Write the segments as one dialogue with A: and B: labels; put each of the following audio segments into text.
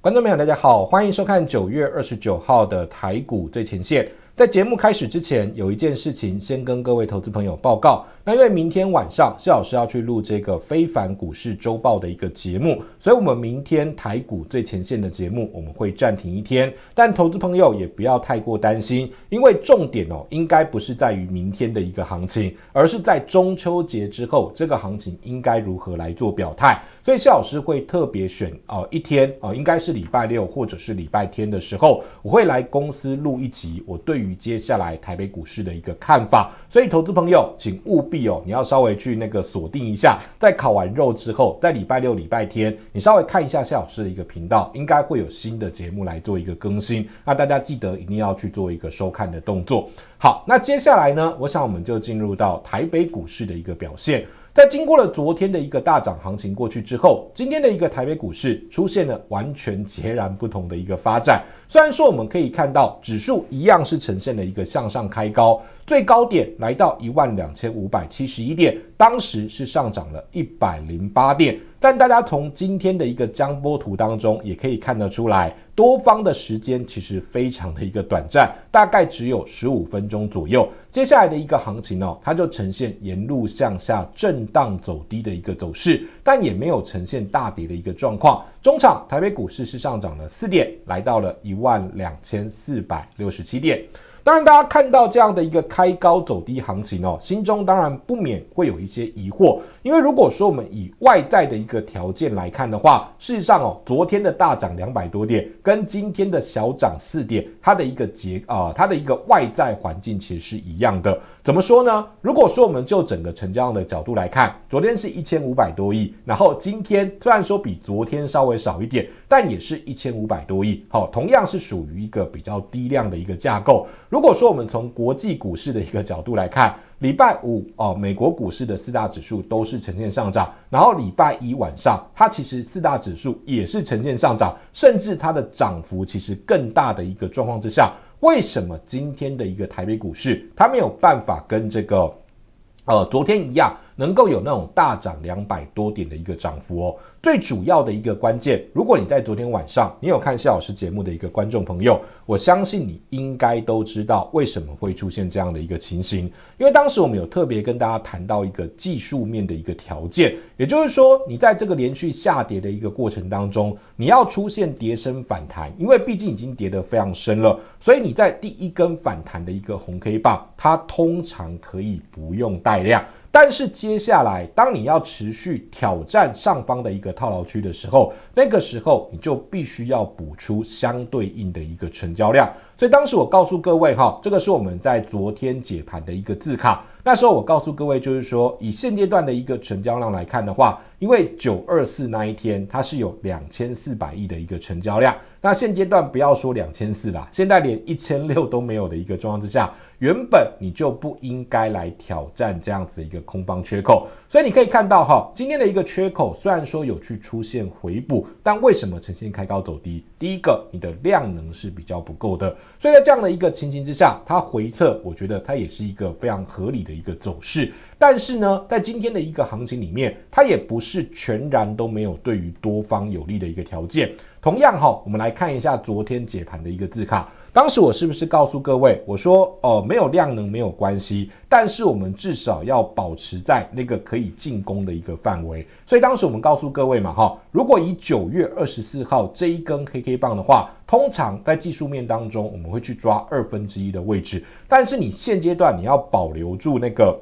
A: 观众朋友，大家好，欢迎收看九月二十九号的台股最前线。在节目开始之前，有一件事情先跟各位投资朋友报告。那因为明天晚上谢老师要去录这个非凡股市周报的一个节目，所以我们明天台股最前线的节目我们会暂停一天。但投资朋友也不要太过担心，因为重点哦，应该不是在于明天的一个行情，而是在中秋节之后这个行情应该如何来做表态。所以谢老师会特别选哦一天哦，应该是礼拜六或者是礼拜天的时候，我会来公司录一集我对于接下来台北股市的一个看法。所以投资朋友，请务必哦，你要稍微去那个锁定一下，在烤完肉之后，在礼拜六、礼拜天，你稍微看一下谢老师的一个频道，应该会有新的节目来做一个更新。那大家记得一定要去做一个收看的动作。好，那接下来呢，我想我们就进入到台北股市的一个表现。在经过了昨天的一个大涨行情过去之后，今天的一个台北股市出现了完全截然不同的一个发展。虽然说我们可以看到指数一样是呈现了一个向上开高，最高点来到一万两千五百七十一点，当时是上涨了一百零八点。但大家从今天的一个江波图当中，也可以看得出来，多方的时间其实非常的一个短暂，大概只有十五分钟左右。接下来的一个行情哦，它就呈现沿路向下震荡走低的一个走势，但也没有呈现大跌的一个状况。中场，台北股市是上涨了四点，来到了一万两千四百六十七点。当然，大家看到这样的一个开高走低行情哦，心中当然不免会有一些疑惑。因为如果说我们以外在的一个条件来看的话，事实上哦，昨天的大涨两百多点，跟今天的小涨四点，它的一个结啊，它的一个外在环境其实是一样的。怎么说呢？如果说我们就整个成交量的角度来看，昨天是一千五百多亿，然后今天虽然说比昨天稍微少一点，但也是一千五百多亿。好，同样是属于一个比较低量的一个架构。如果说我们从国际股市的一个角度来看，礼拜五哦，美国股市的四大指数都是呈现上涨，然后礼拜一晚上它其实四大指数也是呈现上涨，甚至它的涨幅其实更大的一个状况之下。为什么今天的一个台北股市，它没有办法跟这个，呃，昨天一样，能够有那种大涨两百多点的一个涨幅哦？最主要的一个关键，如果你在昨天晚上你有看谢老师节目的一个观众朋友，我相信你应该都知道为什么会出现这样的一个情形，因为当时我们有特别跟大家谈到一个技术面的一个条件，也就是说，你在这个连续下跌的一个过程当中，你要出现跌升反弹，因为毕竟已经跌得非常深了，所以你在第一根反弹的一个红 K 棒，它通常可以不用带量。但是接下来，当你要持续挑战上方的一个套牢区的时候，那个时候你就必须要补出相对应的一个成交量。所以当时我告诉各位哈，这个是我们在昨天解盘的一个字卡。那时候我告诉各位，就是说以现阶段的一个成交量来看的话，因为九二四那一天它是有两千四百亿的一个成交量，那现阶段不要说两千四了，现在连一千六都没有的一个状况之下，原本你就不应该来挑战这样子一个空方缺口。所以你可以看到哈，今天的一个缺口虽然说有去出现回补，但为什么呈现开高走低？第一个，你的量能是比较不够的，所以在这样的一个情形之下，它回撤，我觉得它也是一个非常合理的。一个走势，但是呢，在今天的一个行情里面，它也不是全然都没有对于多方有利的一个条件。同样哈，我们来看一下昨天解盘的一个字卡。当时我是不是告诉各位，我说，呃，没有量能没有关系，但是我们至少要保持在那个可以进攻的一个范围。所以当时我们告诉各位嘛，哈，如果以九月二十四号这一根 K K 棒的话，通常在技术面当中，我们会去抓二分之一的位置。但是你现阶段你要保留住那个。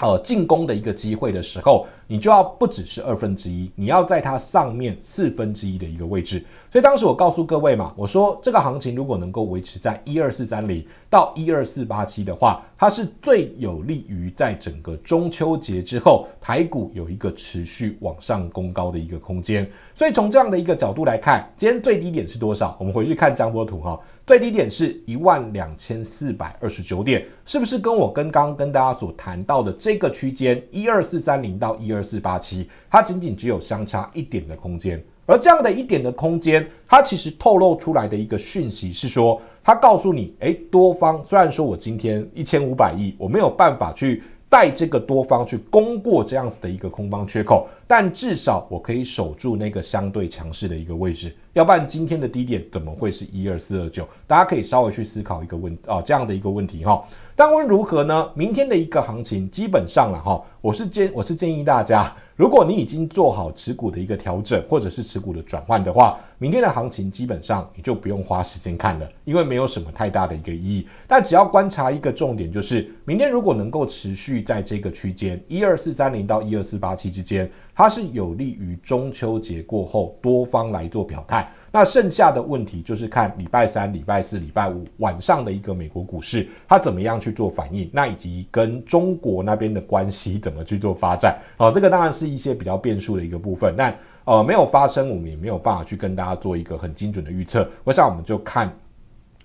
A: 呃，进攻的一个机会的时候，你就要不只是二分之一，你要在它上面四分之一的一个位置。所以当时我告诉各位嘛，我说这个行情如果能够维持在一二四三零到一二四八七的话，它是最有利于在整个中秋节之后台股有一个持续往上攻高的一个空间。所以从这样的一个角度来看，今天最低点是多少？我们回去看张波图哈。最低点是一万两千四百二十九点，是不是跟我刚刚跟大家所谈到的这个区间一二四三零到一二四八七，它仅仅只有相差一点的空间。而这样的一点的空间，它其实透露出来的一个讯息是说，它告诉你，诶，多方虽然说我今天一千五百亿，我没有办法去带这个多方去攻过这样子的一个空方缺口。但至少我可以守住那个相对强势的一个位置，要不然今天的低点怎么会是一二四二九？大家可以稍微去思考一个问啊这样的一个问题哈。但无论如何呢，明天的一个行情基本上了哈，我是建我是建议大家，如果你已经做好持股的一个调整或者是持股的转换的话，明天的行情基本上你就不用花时间看了，因为没有什么太大的一个意义。但只要观察一个重点，就是明天如果能够持续在这个区间一二四三零到一二四八七之间。它是有利于中秋节过后多方来做表态，那剩下的问题就是看礼拜三、礼拜四、礼拜五晚上的一个美国股市它怎么样去做反应，那以及跟中国那边的关系怎么去做发展啊，这个当然是一些比较变数的一个部分。那呃没有发生，我们也没有办法去跟大家做一个很精准的预测。我想，我们就看。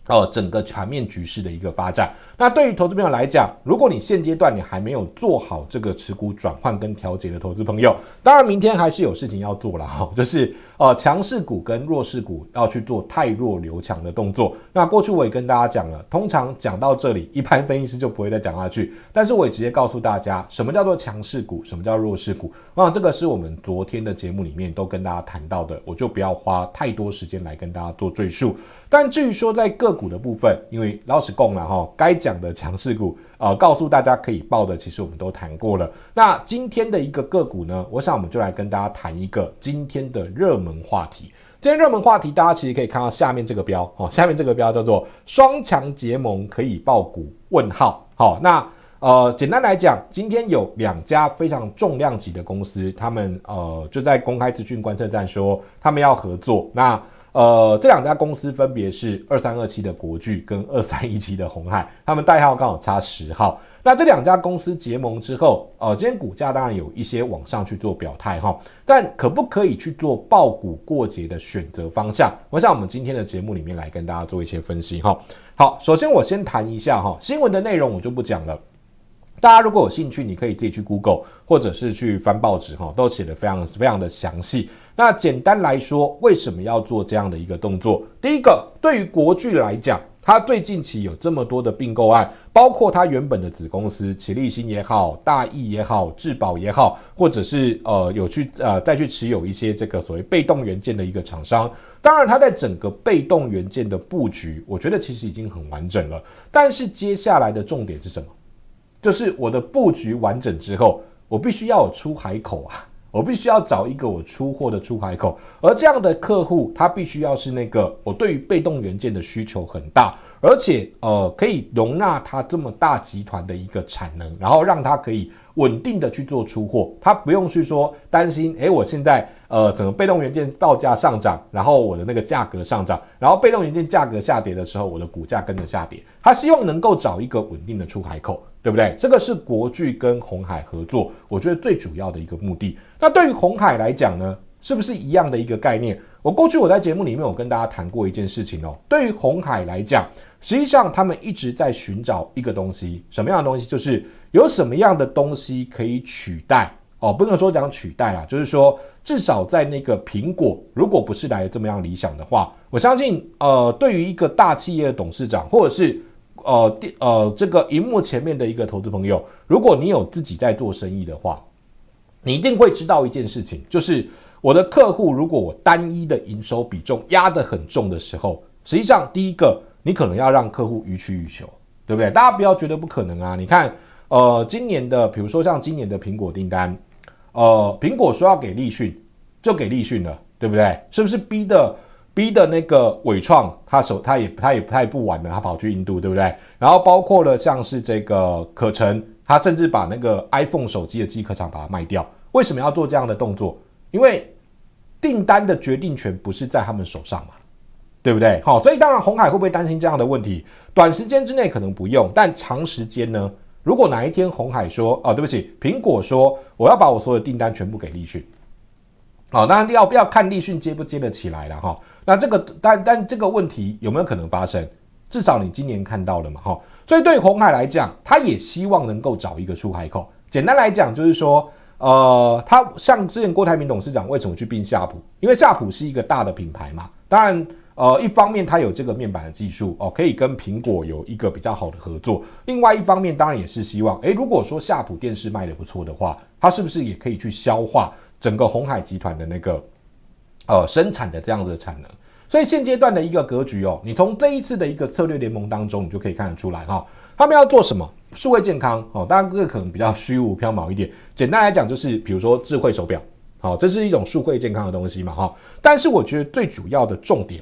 A: 呃，整个全面局势的一个发展。那对于投资朋友来讲，如果你现阶段你还没有做好这个持股转换跟调节的投资朋友，当然明天还是有事情要做了哈，就是呃强势股跟弱势股要去做太弱留强的动作。那过去我也跟大家讲了，通常讲到这里，一般分析师就不会再讲下去。但是我也直接告诉大家，什么叫做强势股，什么叫弱势股。那这个是我们昨天的节目里面都跟大家谈到的，我就不要花太多时间来跟大家做赘述。但至于说在个股的部分，因为老实供了哈，该讲的强势股，呃，告诉大家可以报的，其实我们都谈过了。那今天的一个个股呢，我想我们就来跟大家谈一个今天的热门话题。今天热门话题，大家其实可以看到下面这个标哦，下面这个标叫做“双强结盟可以报股”，问号。好，那呃，简单来讲，今天有两家非常重量级的公司，他们呃就在公开资讯观测站说，他们要合作。那呃，这两家公司分别是二三二七的国巨跟二三一七的红海，他们代号刚好差十号。那这两家公司结盟之后，呃，今天股价当然有一些往上去做表态哈，但可不可以去做爆股过节的选择方向？我想我们今天的节目里面来跟大家做一些分析哈。好，首先我先谈一下哈，新闻的内容我就不讲了。大家如果有兴趣，你可以自己去 Google，或者是去翻报纸，哈，都写的非常非常的详细。那简单来说，为什么要做这样的一个动作？第一个，对于国巨来讲，它最近期有这么多的并购案，包括它原本的子公司奇立新也好、大益也好、智宝也好，或者是呃有去呃再去持有一些这个所谓被动元件的一个厂商。当然，它在整个被动元件的布局，我觉得其实已经很完整了。但是接下来的重点是什么？就是我的布局完整之后，我必须要有出海口啊，我必须要找一个我出货的出海口。而这样的客户，他必须要是那个我对于被动元件的需求很大，而且呃可以容纳他这么大集团的一个产能，然后让他可以稳定的去做出货，他不用去说担心，诶，我现在呃整个被动元件报价上涨，然后我的那个价格上涨，然后被动元件价格下跌的时候，我的股价跟着下跌。他希望能够找一个稳定的出海口。对不对？这个是国剧跟红海合作，我觉得最主要的一个目的。那对于红海来讲呢，是不是一样的一个概念？我过去我在节目里面我跟大家谈过一件事情哦。对于红海来讲，实际上他们一直在寻找一个东西，什么样的东西？就是有什么样的东西可以取代哦？不能说讲取代啊，就是说至少在那个苹果，如果不是来这么样理想的话，我相信呃，对于一个大企业的董事长或者是。呃，电呃，这个荧幕前面的一个投资朋友，如果你有自己在做生意的话，你一定会知道一件事情，就是我的客户，如果我单一的营收比重压得很重的时候，实际上第一个，你可能要让客户予取予求，对不对？大家不要觉得不可能啊！你看，呃，今年的，比如说像今年的苹果订单，呃，苹果说要给立讯，就给立讯了，对不对？是不是逼的？B 的那个伟创，他手他也他也不太不玩了，他跑去印度，对不对？然后包括了像是这个可成，他甚至把那个 iPhone 手机的机壳厂把它卖掉。为什么要做这样的动作？因为订单的决定权不是在他们手上嘛，对不对？好，所以当然红海会不会担心这样的问题？短时间之内可能不用，但长时间呢？如果哪一天红海说哦，对不起，苹果说我要把我所有的订单全部给立讯。好，当然要不要看立讯接不接得起来了哈？那这个，但但这个问题有没有可能发生？至少你今年看到了嘛哈？所以对红海来讲，他也希望能够找一个出海口。简单来讲，就是说，呃，他像之前郭台铭董事长为什么去并夏普？因为夏普是一个大的品牌嘛。当然，呃，一方面他有这个面板的技术哦，可以跟苹果有一个比较好的合作。另外一方面，当然也是希望，诶，如果说夏普电视卖的不错的话，他是不是也可以去消化？整个红海集团的那个呃生产的这样子的产能，所以现阶段的一个格局哦，你从这一次的一个策略联盟当中，你就可以看得出来哈，他们要做什么？数位健康哦，当然这个可能比较虚无缥缈一点。简单来讲，就是比如说智慧手表，好，这是一种数位健康的东西嘛哈。但是我觉得最主要的重点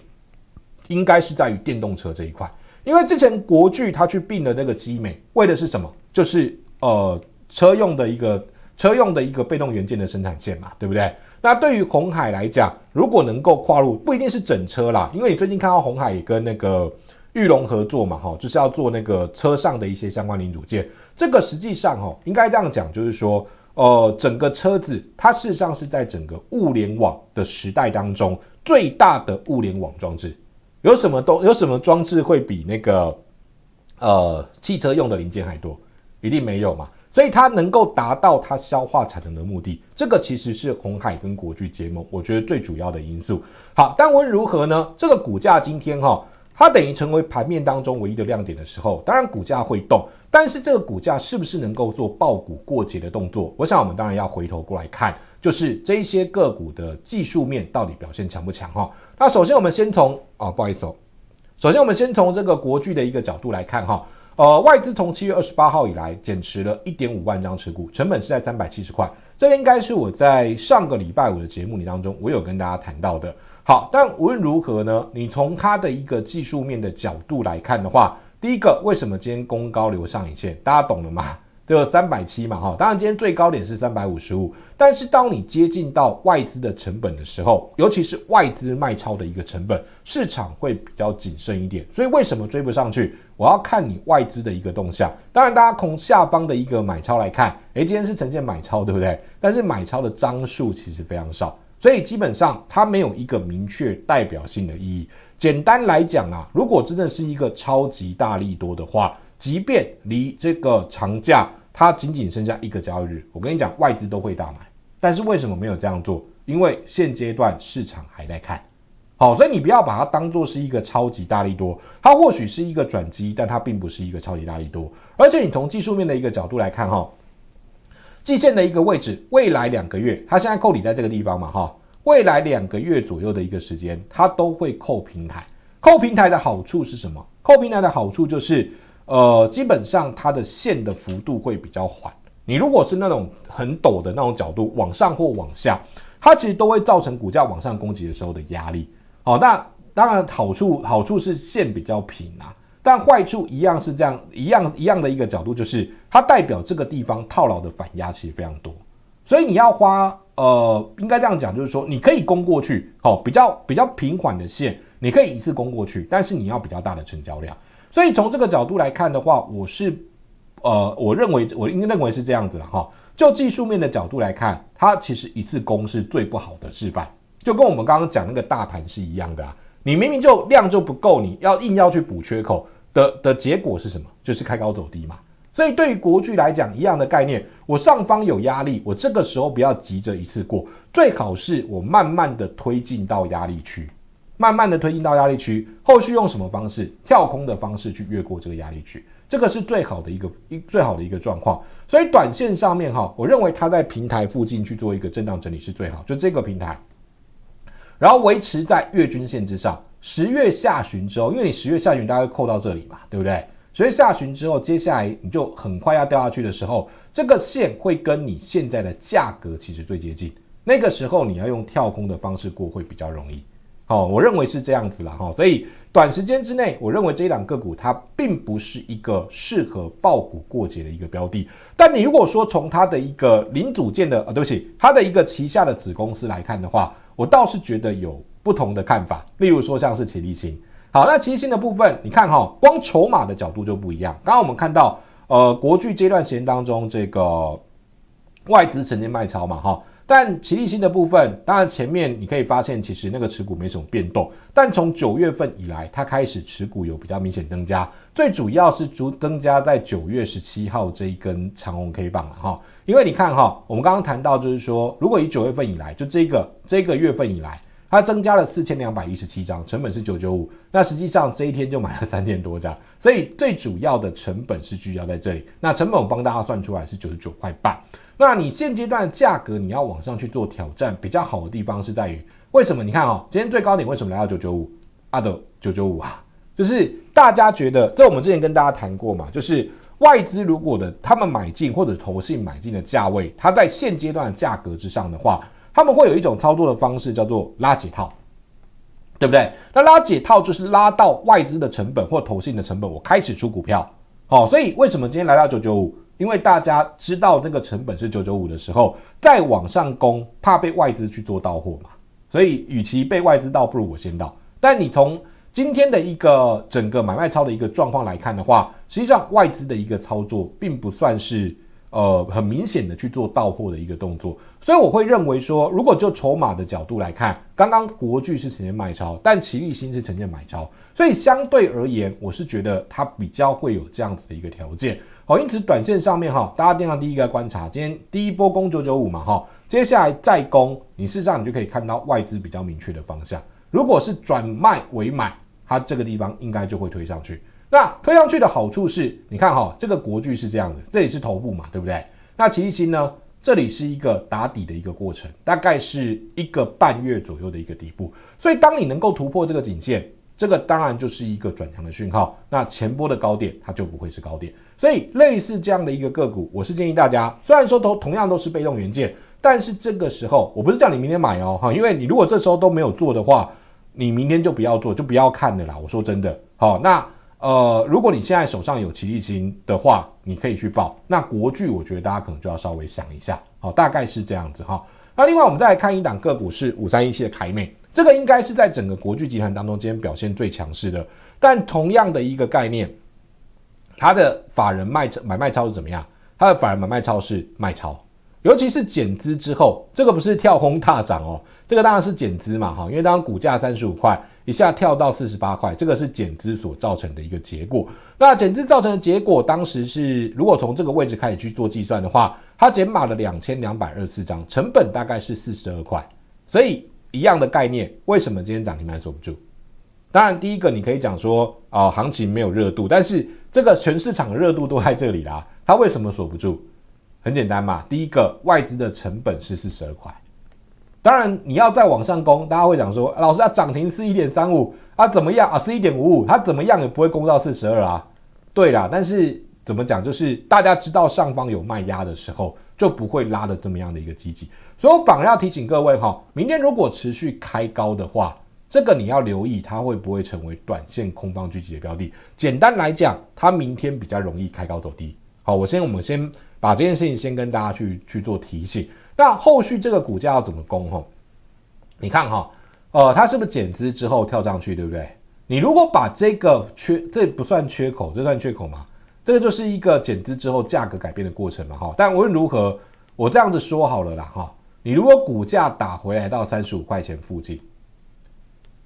A: 应该是在于电动车这一块，因为之前国巨他去并了那个基美，为的是什么？就是呃车用的一个。车用的一个被动元件的生产线嘛，对不对？那对于红海来讲，如果能够跨入，不一定是整车啦，因为你最近看到红海也跟那个玉龙合作嘛，哈，就是要做那个车上的一些相关零组件。这个实际上，哈，应该这样讲，就是说，呃，整个车子它事实上是在整个物联网的时代当中最大的物联网装置。有什么东有什么装置会比那个呃汽车用的零件还多？一定没有嘛。所以它能够达到它消化产能的目的，这个其实是红海跟国剧结盟，我觉得最主要的因素。好，但问如何呢？这个股价今天哈，它等于成为盘面当中唯一的亮点的时候，当然股价会动，但是这个股价是不是能够做爆股过节的动作？我想我们当然要回头过来看，就是这些个股的技术面到底表现强不强哈。那首先我们先从啊，不好意思哦，首先我们先从这个国剧的一个角度来看哈。呃，外资从七月二十八号以来减持了一点五万张持股，成本是在三百七十块。这应该是我在上个礼拜五的节目里当中，我有跟大家谈到的。好，但无论如何呢，你从它的一个技术面的角度来看的话，第一个，为什么今天攻高留上引线，大家懂了吗？只有三百七嘛，哈，当然今天最高点是三百五十五，但是当你接近到外资的成本的时候，尤其是外资卖超的一个成本，市场会比较谨慎一点。所以为什么追不上去？我要看你外资的一个动向。当然，大家从下方的一个买超来看，诶，今天是呈现买超，对不对？但是买超的张数其实非常少，所以基本上它没有一个明确代表性的意义。简单来讲啊，如果真的是一个超级大力多的话。即便离这个长假它仅仅剩下一个交易日，我跟你讲，外资都会大买。但是为什么没有这样做？因为现阶段市场还在看好，所以你不要把它当做是一个超级大力多。它或许是一个转机，但它并不是一个超级大力多。而且你从技术面的一个角度来看，哈，季线的一个位置，未来两个月它现在扣底在这个地方嘛，哈，未来两个月左右的一个时间，它都会扣平台。扣平台的好处是什么？扣平台的好处就是。呃，基本上它的线的幅度会比较缓。你如果是那种很陡的那种角度，往上或往下，它其实都会造成股价往上攻击的时候的压力。好，那当然好处好处是线比较平啊，但坏处一样是这样，一样一样的一个角度，就是它代表这个地方套牢的反压其实非常多。所以你要花呃，应该这样讲，就是说你可以攻过去，好，比较比较平缓的线，你可以一次攻过去，但是你要比较大的成交量。所以从这个角度来看的话，我是，呃，我认为我应该认为是这样子了哈。就技术面的角度来看，它其实一次攻是最不好的示范，就跟我们刚刚讲那个大盘是一样的啊。你明明就量就不够，你要硬要去补缺口的的，结果是什么？就是开高走低嘛。所以对于国剧来讲，一样的概念，我上方有压力，我这个时候不要急着一次过，最好是我慢慢的推进到压力区。慢慢的推进到压力区，后续用什么方式跳空的方式去越过这个压力区，这个是最好的一个一最好的一个状况。所以短线上面哈，我认为它在平台附近去做一个震荡整理是最好，就这个平台，然后维持在月均线之上。十月下旬之后，因为你十月下旬大概扣到这里嘛，对不对？所以下旬之后，接下来你就很快要掉下去的时候，这个线会跟你现在的价格其实最接近，那个时候你要用跳空的方式过会比较容易。哦，我认为是这样子了哈，所以短时间之内，我认为这一档个股它并不是一个适合爆股过节的一个标的。但你如果说从它的一个零组件的啊，对不起，它的一个旗下的子公司来看的话，我倒是觉得有不同的看法。例如说像是齐立新，好，那齐立新的部分，你看哈，光筹码的角度就不一样。刚刚我们看到，呃，国巨这段时间当中，这个外资曾经卖超嘛，哈。但齐力新的部分，当然前面你可以发现，其实那个持股没什么变动。但从九月份以来，它开始持股有比较明显增加，最主要是逐增加在九月十七号这一根长红 K 棒了哈。因为你看哈，我们刚刚谈到就是说，如果以九月份以来，就这个这个月份以来，它增加了四千两百一十七张，成本是九九五，那实际上这一天就买了三千多张，所以最主要的成本是聚焦在这里。那成本我帮大家算出来是九十九块半。那你现阶段价格你要往上去做挑战，比较好的地方是在于，为什么？你看哦，今天最高点为什么来到九九五？啊的九九五啊，就是大家觉得，在我们之前跟大家谈过嘛，就是外资如果的他们买进或者投信买进的价位，它在现阶段价格之上的话，他们会有一种操作的方式叫做拉解套，对不对？那拉解套就是拉到外资的成本或投信的成本，我开始出股票，好，所以为什么今天来到九九五？因为大家知道这个成本是九九五的时候，再往上攻，怕被外资去做到货嘛。所以，与其被外资到，不如我先到。但你从今天的一个整个买卖超的一个状况来看的话，实际上外资的一个操作并不算是呃很明显的去做到货的一个动作。所以，我会认为说，如果就筹码的角度来看，刚刚国巨是承认买超，但奇力新是承认买超，所以相对而言，我是觉得它比较会有这样子的一个条件。好，因此短线上面哈，大家定上第一个观察，今天第一波攻九九五嘛哈，接下来再攻，你事实上你就可以看到外资比较明确的方向。如果是转卖为买，它这个地方应该就会推上去。那推上去的好处是，你看哈，这个国剧是这样的，这里是头部嘛，对不对？那其实呢，这里是一个打底的一个过程，大概是一个半月左右的一个底部。所以当你能够突破这个颈线，这个当然就是一个转强的讯号。那前波的高点，它就不会是高点。所以类似这样的一个个股，我是建议大家，虽然说都同样都是被动元件，但是这个时候我不是叫你明天买哦，哈，因为你如果这时候都没有做的话，你明天就不要做，就不要看了啦。我说真的，好，那呃，如果你现在手上有奇力金的话，你可以去报。那国剧我觉得大家可能就要稍微想一下，好，大概是这样子哈。那另外我们再来看一档个股是五三一七的凯美，这个应该是在整个国剧集团当中今天表现最强势的，但同样的一个概念。他的法人卖买卖超是怎么样？他的法人买卖超是卖超，尤其是减资之后，这个不是跳空大涨哦，这个当然是减资嘛，哈，因为当股价三十五块一下跳到四十八块，这个是减资所造成的一个结果。那减资造成的结果，当时是如果从这个位置开始去做计算的话，它减码了两千两百二十四张，成本大概是四十二块，所以一样的概念，为什么今天涨停板坐不住？当然，第一个你可以讲说，啊，行情没有热度，但是这个全市场的热度都在这里啦。它为什么锁不住？很简单嘛，第一个外资的成本是四十二块。当然，你要再往上攻，大家会讲说，老师要涨停是一点三五啊，怎么样啊，是一点五五，它怎么样也不会攻到四十二啊。对啦，但是怎么讲，就是大家知道上方有卖压的时候，就不会拉的这么样的一个积极。所以，反而要提醒各位哈，明天如果持续开高的话。这个你要留意，它会不会成为短线空方聚集的标的？简单来讲，它明天比较容易开高走低。好，我先我们先把这件事情先跟大家去去做提醒。那后续这个股价要怎么攻？吼，你看哈，呃，它是不是减资之后跳上去，对不对？你如果把这个缺，这不算缺口，这算缺口吗？这个就是一个减资之后价格改变的过程嘛，哈。但无论如何，我这样子说好了啦，哈。你如果股价打回来到三十五块钱附近。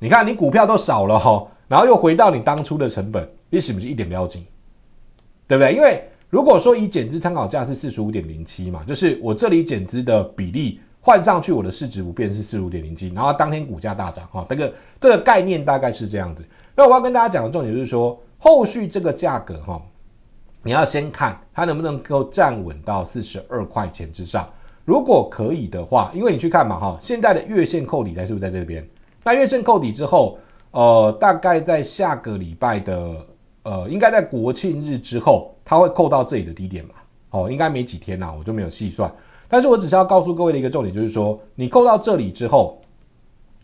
A: 你看，你股票都少了哈，然后又回到你当初的成本，你是不是一点不要紧，对不对？因为如果说以减资参考价是四十五点零七嘛，就是我这里减资的比例换上去，我的市值不变是四十五点零七，然后当天股价大涨哈，这个这个概念大概是这样子。那我要跟大家讲的重点就是说，后续这个价格哈，你要先看它能不能够站稳到四十二块钱之上。如果可以的话，因为你去看嘛哈，现在的月线扣底在是不是在这边？那月线扣底之后，呃，大概在下个礼拜的，呃，应该在国庆日之后，它会扣到这里的低点嘛？哦，应该没几天啦，我就没有细算。但是我只是要告诉各位的一个重点，就是说，你扣到这里之后，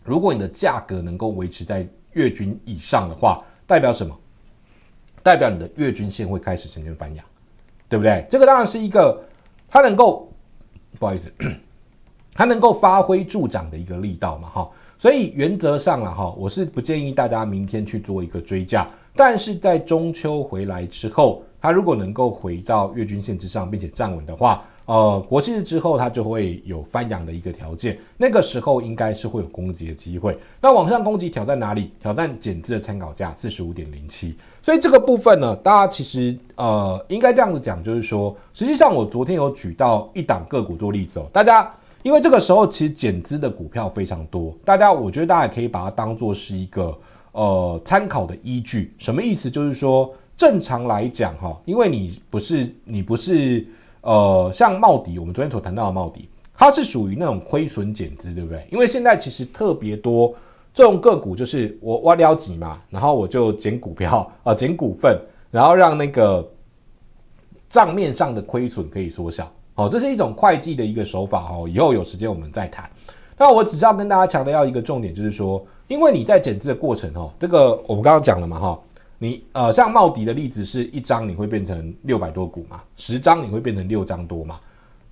A: 如果你的价格能够维持在月均以上的话，代表什么？代表你的月均线会开始呈现反压，对不对？这个当然是一个它能够，不好意思，它能够发挥助涨的一个力道嘛，哈。所以原则上了哈，我是不建议大家明天去做一个追加，但是在中秋回来之后，它如果能够回到月均线之上，并且站稳的话，呃，国庆日之后它就会有翻阳的一个条件，那个时候应该是会有攻击的机会。那往上攻击挑战哪里？挑战减资的参考价四十五点零七。所以这个部分呢，大家其实呃，应该这样子讲，就是说，实际上我昨天有举到一档个股做例子哦，大家。因为这个时候其实减资的股票非常多，大家我觉得大家也可以把它当做是一个呃参考的依据。什么意思？就是说正常来讲哈，因为你不是你不是呃像茂迪，我们昨天所谈到的茂迪，它是属于那种亏损减资，对不对？因为现在其实特别多这种个股，就是我挖料子嘛，然后我就减股票 啊减股份，然后让那个账面上的亏损可以缩小。哦，这是一种会计的一个手法哦，以后有时间我们再谈。那我只是要跟大家强调一个重点，就是说，因为你在减资的过程哦，这个我们刚刚讲了嘛哈，你呃，像茂迪的例子是一张你会变成六百多股嘛，十张你会变成六张多嘛，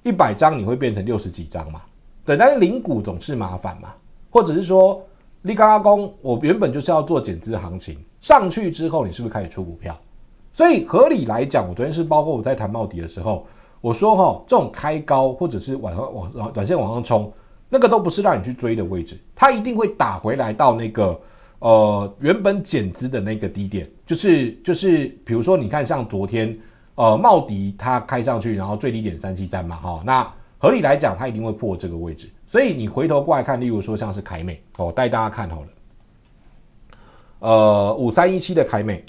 A: 一百张你会变成六十几张嘛，对，但是零股总是麻烦嘛，或者是说立刚阿公，我原本就是要做减资行情，上去之后你是不是开始出股票？所以合理来讲，我昨天是包括我在谈茂迪的时候。我说哈，这种开高或者是往上往短线往上冲，那个都不是让你去追的位置，它一定会打回来到那个呃原本减资的那个低点，就是就是比如说你看像昨天呃茂迪它开上去，然后最低点三七三嘛哈，那合理来讲它一定会破这个位置，所以你回头过来看，例如说像是凯美哦，带大家看好了，呃五三一七的凯美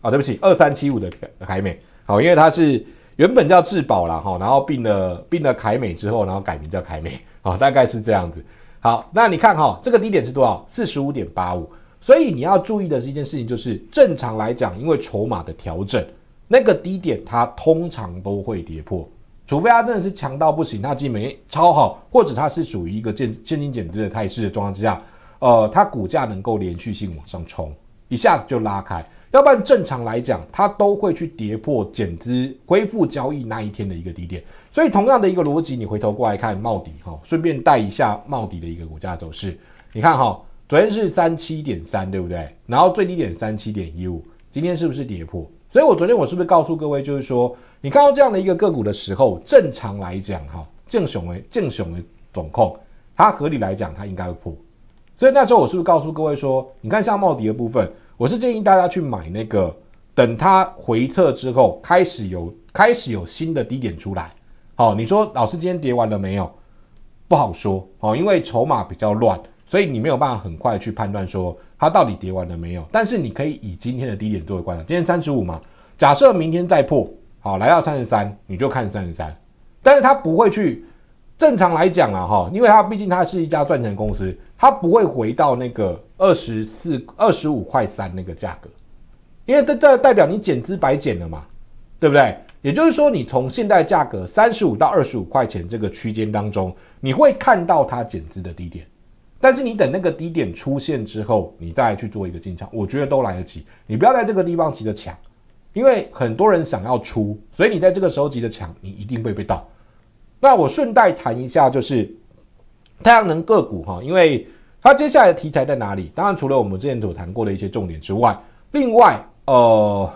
A: 啊，对不起二三七五的凯美好，因为它是。原本叫智宝啦，哈，然后并了并了凯美之后，然后改名叫凯美啊，大概是这样子。好，那你看哈，这个低点是多少？四十五点八五。所以你要注意的是一件事情，就是正常来讲，因为筹码的调整，那个低点它通常都会跌破，除非它真的是强到不行，它基本面超好，或者它是属于一个见现金减值的态势的状况之下，呃，它股价能够连续性往上冲，一下子就拉开。要不然正常来讲，它都会去跌破减资恢复交易那一天的一个低点。所以同样的一个逻辑，你回头过来看茂迪哈，顺便带一下茂迪的一个股价走势。你看哈，昨天是三七点三，对不对？然后最低点三七点一五，今天是不是跌破？所以我昨天我是不是告诉各位，就是说你看到这样的一个个股的时候，正常来讲哈，正熊为正熊为总控，它合理来讲它应该会破。所以那时候我是不是告诉各位说，你看像茂迪的部分？我是建议大家去买那个，等它回撤之后，开始有开始有新的低点出来。好，你说老师今天跌完了没有？不好说，哦，因为筹码比较乱，所以你没有办法很快去判断说它到底跌完了没有。但是你可以以今天的低点作为观察，今天三十五嘛，假设明天再破，好，来到三十三，你就看三十三，但是它不会去。正常来讲啊，哈，因为它毕竟它是一家赚钱公司，它不会回到那个二十四、二十五块三那个价格，因为这这代表你减资白减了嘛，对不对？也就是说，你从现在价格三十五到二十五块钱这个区间当中，你会看到它减资的低点，但是你等那个低点出现之后，你再去做一个进场，我觉得都来得及。你不要在这个地方急着抢，因为很多人想要出，所以你在这个时候急着抢，你一定会被盗。那我顺带谈一下，就是太阳能个股哈，因为它接下来的题材在哪里？当然，除了我们之前所谈过的一些重点之外，另外呃，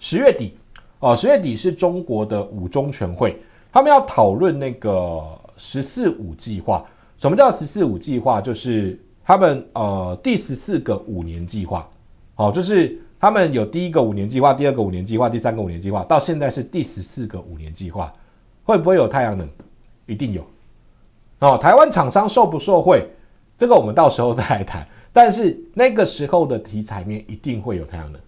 A: 十月底哦，十月底是中国的五中全会，他们要讨论那个“十四五”计划。什么叫“十四五”计划？就是他们呃第十四个五年计划，好，就是他们有第一个五年计划、第二个五年计划、第三个五年计划，到现在是第十四个五年计划。会不会有太阳能？一定有哦。台湾厂商受不受惠，这个我们到时候再来谈。但是那个时候的题材面一定会有太阳能。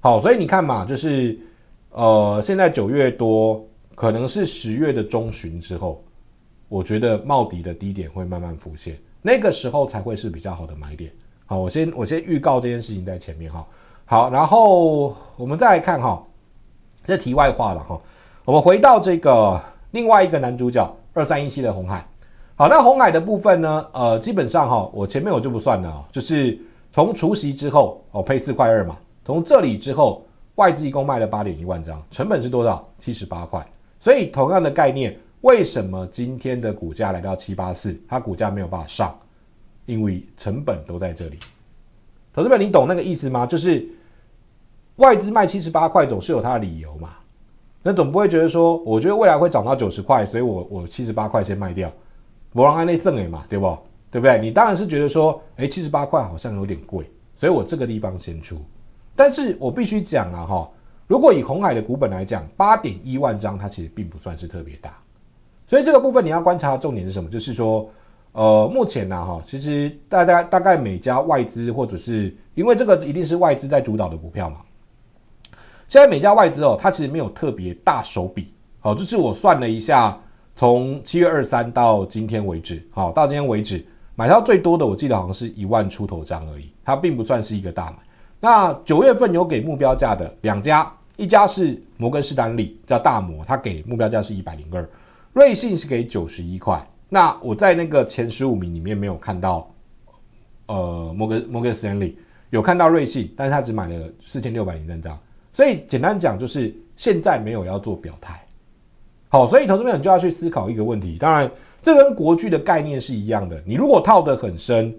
A: 好，所以你看嘛，就是呃，现在九月多，可能是十月的中旬之后，我觉得帽底的低点会慢慢浮现，那个时候才会是比较好的买点。好，我先我先预告这件事情在前面哈。好，然后我们再来看哈，这题外话了哈。我们回到这个另外一个男主角二三一七的红海，好，那红海的部分呢？呃，基本上哈，我前面我就不算了，就是从除夕之后哦，配四块二嘛，从这里之后外资一共卖了八点一万张，成本是多少？七十八块。所以同样的概念，为什么今天的股价来到七八四，它股价没有办法上？因为成本都在这里。投资人，你懂那个意思吗？就是外资卖七十八块，总是有它的理由嘛。那总不会觉得说，我觉得未来会涨到九十块，所以我我七十八块先卖掉，我让安那赠给嘛，对不？对不对？你当然是觉得说，哎，七十八块好像有点贵，所以我这个地方先出。但是我必须讲了哈，如果以红海的股本来讲，八点一万张，它其实并不算是特别大。所以这个部分你要观察的重点是什么？就是说，呃，目前呢哈，其实大家大概每家外资或者是因为这个一定是外资在主导的股票嘛。现在每家外资哦，它其实没有特别大手笔。好，这是我算了一下，从七月二三到今天为止，好，到今天为止买到最多的，我记得好像是一万出头张而已，它并不算是一个大买。那九月份有给目标价的两家，一家是摩根士丹利，叫大摩，它给目标价是一百零二；瑞信是给九十一块。那我在那个前十五名里面没有看到，呃，摩根摩根士丹利有看到瑞信，但是他只买了四千六百零三张。所以简单讲就是现在没有要做表态，好，所以投资朋友就要去思考一个问题。当然，这跟国剧的概念是一样的。你如果套得很深，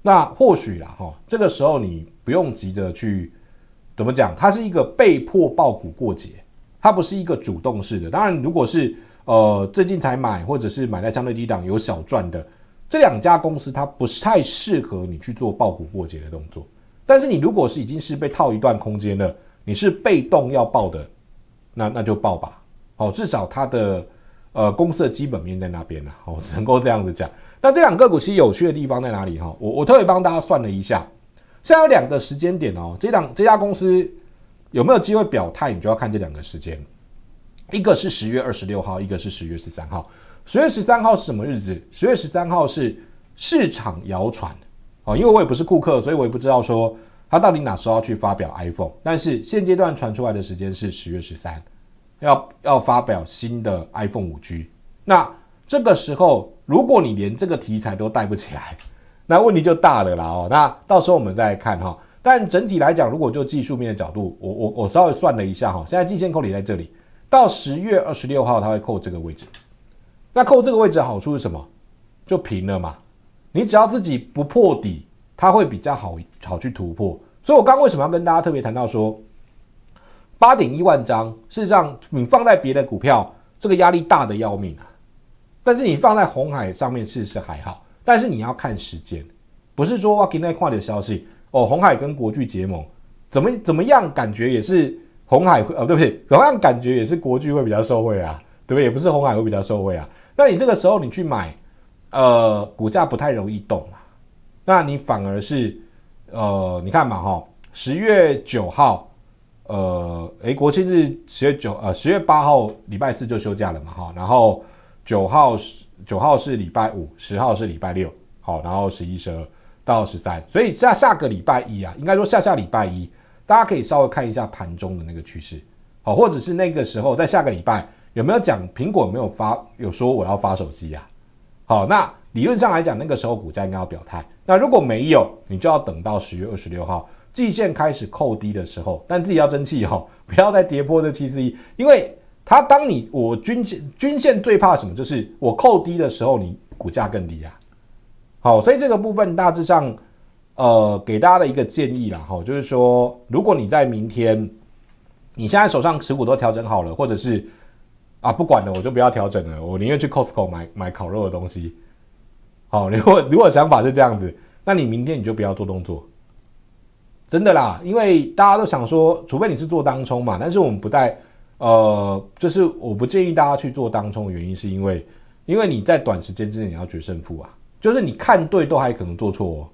A: 那或许啦哈，这个时候你不用急着去怎么讲，它是一个被迫爆股过节，它不是一个主动式的。当然，如果是呃最近才买或者是买在相对低档有小赚的这两家公司，它不太适合你去做爆股过节的动作。但是你如果是已经是被套一段空间了。你是被动要报的，那那就报吧。好，至少它的呃公司的基本面在那边了。我 只能够这样子讲。那这两个股其实有趣的地方在哪里哈？我我特别帮大家算了一下，现在有两个时间点哦。这两这家公司有没有机会表态，你就要看这两个时间。一个是十月二十六号，一个是十月十三号。十月十三号是什么日子？十月十三号是市场谣传哦，因为我也不是顾客，所以我也不知道说。他到底哪时候要去发表 iPhone？但是现阶段传出来的时间是十月十三，要要发表新的 iPhone 五 G。那这个时候，如果你连这个题材都带不起来，那问题就大了啦哦。那到时候我们再看哈。但整体来讲，如果就技术面的角度，我我我稍微算了一下哈，现在季线扣理在这里，到十月二十六号它会扣这个位置。那扣这个位置好处是什么？就平了嘛。你只要自己不破底。它会比较好好去突破，所以我刚为什么要跟大家特别谈到说八点一万张，事实上你放在别的股票，这个压力大的要命啊。但是你放在红海上面，事实还好。但是你要看时间，不是说哇，今天的消息哦，红海跟国际结盟，怎么怎么样感觉也是红海会啊，对不对？怎么样感觉也是国际会比较受惠啊，对不对？也不是红海会比较受惠啊。那你这个时候你去买，呃，股价不太容易动啊。那你反而是，呃，你看嘛哈，十月九号，呃，诶，国庆日十月九，呃，十月八号礼拜四就休假了嘛哈，然后九号九号是礼拜五，十号是礼拜六，好，然后十一、十二到十三，所以下下个礼拜一啊，应该说下下礼拜一，大家可以稍微看一下盘中的那个趋势，好，或者是那个时候在下个礼拜有没有讲苹果有没有发有说我要发手机啊，好，那理论上来讲，那个时候股价应该要表态。那如果没有，你就要等到十月二十六号，季线开始扣低的时候，但自己要争气哈，不要再跌破这七四一，因为它当你我均线均线最怕什么，就是我扣低的时候，你股价更低啊。好，所以这个部分大致上，呃，给大家的一个建议啦哈，就是说，如果你在明天，你现在手上持股都调整好了，或者是啊，不管了，我就不要调整了，我宁愿去 Costco 买买烤肉的东西。好，如果如果想法是这样子，那你明天你就不要做动作，真的啦，因为大家都想说，除非你是做当冲嘛。但是我们不带，呃，就是我不建议大家去做当冲的原因，是因为，因为你在短时间之内你要决胜负啊，就是你看对都还可能做错，哦，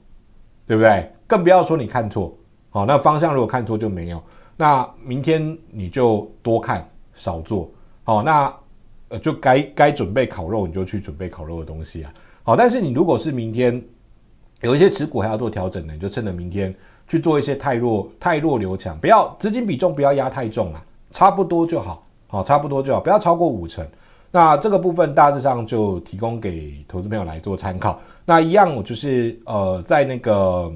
A: 对不对？更不要说你看错，好，那方向如果看错就没有。那明天你就多看少做，好，那就该该准备烤肉，你就去准备烤肉的东西啊。好，但是你如果是明天有一些持股还要做调整的，你就趁着明天去做一些太弱太弱留强，不要资金比重不要压太重啊，差不多就好，好差不多就好，不要超过五成。那这个部分大致上就提供给投资朋友来做参考。那一样我就是呃，在那个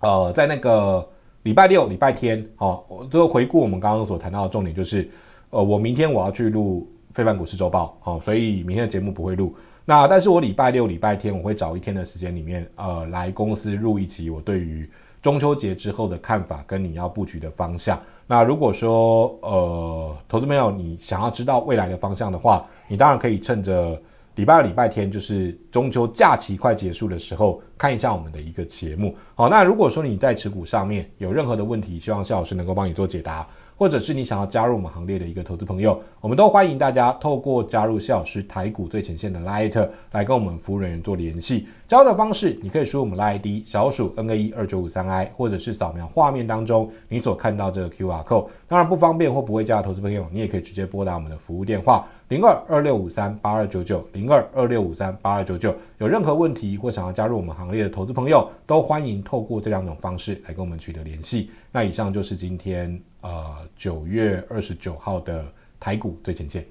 A: 呃，在那个礼拜六、礼拜天，好，我后回顾我们刚刚所谈到的重点，就是呃，我明天我要去录《非凡股市周报》哦，所以明天的节目不会录。那但是我礼拜六、礼拜天我会找一天的时间里面，呃，来公司录一集我对于中秋节之后的看法跟你要布局的方向。那如果说呃，投资朋友你想要知道未来的方向的话，你当然可以趁着礼拜礼拜天就是中秋假期快结束的时候看一下我们的一个节目。好，那如果说你在持股上面有任何的问题，希望夏老师能够帮你做解答。或者是你想要加入我们行列的一个投资朋友，我们都欢迎大家透过加入谢老师台股最前线的 Light 来跟我们服务人员做联系。交的方式，你可以输我们拉 ID 小鼠 N 个一二九五三 I，或者是扫描画面当中你所看到这个 QR code。当然不方便或不会加的投资朋友，你也可以直接拨打我们的服务电话零二二六五三八二九九零二二六五三八二九九。有任何问题或想要加入我们行列的投资朋友，都欢迎透过这两种方式来跟我们取得联系。那以上就是今天。呃，九月二十九号的台股最前线。